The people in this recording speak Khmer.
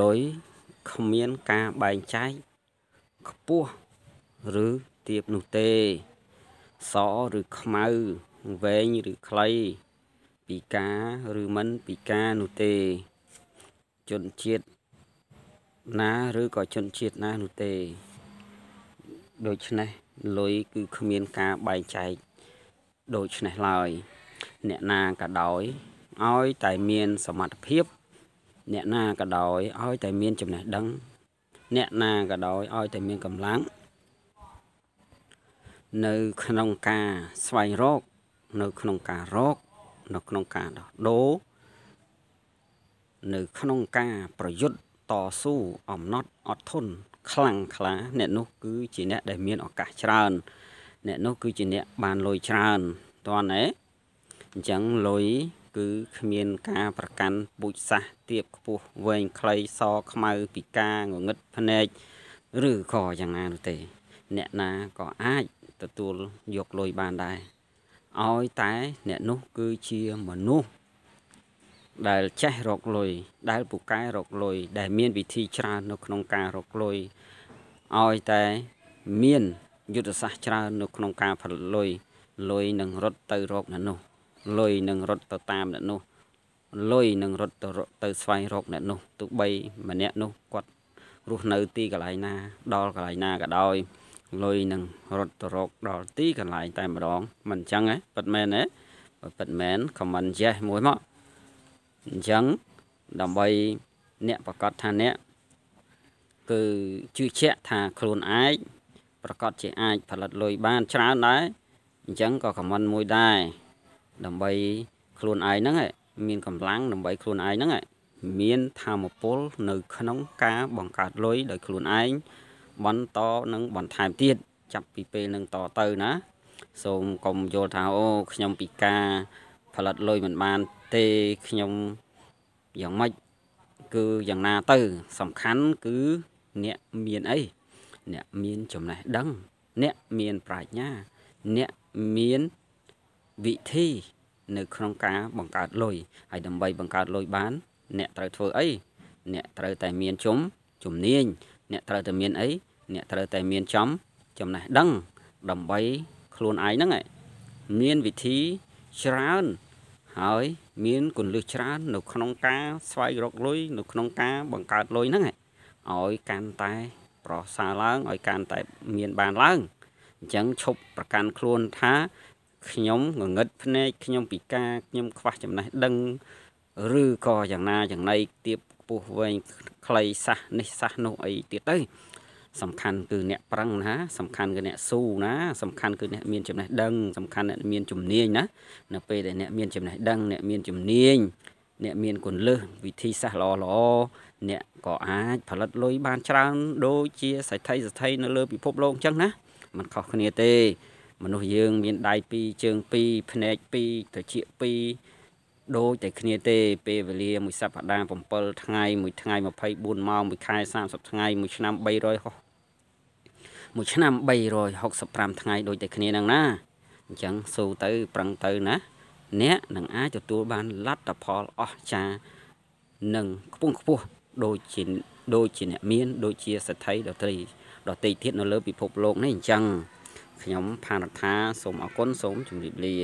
លុយគ្មានការបែងចែកខ្ពស់ឬទាបនោះទេ សឬខ្មៅវែងឬខ្លី ពីការឬមិនពីការនោះទេជនជាតិណាឬក៏ជនជាតិណានោះទេ ដូច្នេះលុយគឺគ្មានការបែងចែកដូច្នេះឡើយអ្នកណាក៏ដោយឲ្យតែមាន សមត្ថភាពអ្នកណាក៏ដោយឲ្យតែមានចំណេះដឹង អ្នកណាក៏ដោយឲ្យតែមានកម្លាំងនៅក្នុងការស្វែងរកនៅក្នុងការរកនៅក្នុងការដោះដូរនៅក្នុងការប្រយុទ្ធតស៊ូអំណត់អត់ធន់ខ្លាំងខ្លា អ្នកនោះ គឺជាអ្នកដែលមានឱកាសច្រើនអ្នកនោះគឺជាអ្នកបានលុយច្រើនតើណាអញ្ចឹងលុយគឺគ្មានការប្រកាន់ពូជសាសទៀបខ្ពស់វែងខ្លីសខ្មៅពិការងងឹតភ្នែកឬក៏យ៉ាងណានោះទេ អ្នកណាក៏អាចទទួលយកលុយបានដែរឲ្យតែអ្នកនោះគឺជាមនុស្សដែលចេះរកលុយដែលពូកែរកលុយដែលមានវិធីច្រើននៅក្នុងការរកលុយឲ្យតែ មានយុទ្ធសាស្ត្រច្រើននៅក្នុងការផលិតលុយលុយនឹងរត់ទៅរកនៅនោះលុយនឹងរត់ទៅតាមអ្នកនោះលុយនឹងរត់ទៅទៅស្វែងរកអ្នកនោះទោះបីម្នាក់នោះគាត់រស់នៅទីកន្លែងណាដល់កន្លែងណាក៏ដោយលុយនឹងរត់ទៅរកដល់ទីកន្លែងតែម្ដង មិនអញ្ចឹងហ៎ប៉ិតមែនហ៎ប៉ិតមែន comment yes មួយមកអញ្ចឹងដើម្បីអ្នកប្រកាសថាអ្នកគឺជឿជាក់ថាខ្លួនឯងប្រកាសជាអាចផលិតលុយបានច្រើនដែរអញ្ចឹងក៏ comment មួយដែរដើម្បីខ្លួនឯងហ្នឹងមានកម្លាំងដើម្បីខ្លួនឯងហ្នឹងមានធមពល នៅ ក្នុងការបង្កើតលុយដោយខ្លួនឯងបន្តនឹងបន្ថែមទៀតចាប់ពីពេលនឹងតទៅណា សូមកុំយល់ថាអូខ្ញុំពិការ ផលិតលុយមិនបាន ទេខ្ញុំយ៉ាងម៉េចគឺយ៉ាងណាទៅ សំខាន់គឺអ្នកមានអីអ្នកមានចំណេះដឹង អ្នកមានប្រាជ្ញា អ្នកមានវិធី នៅ ក្នុងការបង្កើតលុយហើយដើម្បីបង្កើតលុយបាន អ្នកត្រូវធ្វើអីអ្នកត្រូវតែមានជំជំនាញអ្នកត្រូវតែមានអី អ្នកត្រូវតែមាន ចំ ចំណេះដឹងដើម្បីខ្លួនឯងហ្នឹងមានវិធីច្រើន ហើយ មានគន្លឹះច្រើននៅក្នុងការស្វែងរកលុយនៅក្នុងការបង្កើតលុយហ្នឹងឲ្យកាន់តែប្រសើរឡើងឲ្យកាន់តែមានបានឡើងអញ្ចឹងឈប់ប្រកាន់ខ្លួនថាខ្ញុំងងឹតភ្នែកខ្ញុំពិការខ្ញុំខ្វះចំណេះដឹងឬក៏យ៉ាងណាយ៉ាងណីទៀបពោះវែងខ្លីសះនេះសះនោះអីទៀតទៅសំខាន់គឺអ្នកប្រឹងណា សំខាន់គឺអ្នកស៊ូណាសំខាន់គឺអ្នកមានចំណេះដឹងសំខាន់អ្នកមានជំនាញណានៅពេលដែលអ្នកមានចំណេះដឹងអ្នក មានជំនាញ អ្នកមានគុណលឹះវិធីសាស្ត្រល្អល្អអ្នកក៏អាចផលិតលុយបាន ច្រើនដូចជាសេដ្ឋីសេដ្ឋីនៅលើ ពិភពលោកអញ្ចឹងណាมันខុសគ្នាទេមនុស្សយើង មានដៃ2ជើង2ភ្នែក2ត្រចៀក2ដូចតែគ្នាទេពេលវេលាមួយសប្តាហ៍7ថ្ងៃមួយថ្ងៃ24ម៉ោងមួយខែ30ថ្ងៃមួយឆ្នាំ300មួយឆ្នាំ365ថ្ងៃដូចតែគ្នានឹងណាអញ្ចឹងស៊ូទៅប្រឹងទៅណា អ្នកនឹងអាចទទួលបានលទ្ធផលអស្ចារ្យនិងខ្ពង់ខ្ពស់ដូចជាដូចជាអ្នកមានដូចជាសេដ្ឋីដតីដតីទៀតនៅលើពិភពលោកនេះអញ្ចឹងខ្ញុំផានរដ្ឋាសូមអរគុណសូមជម្រាបលា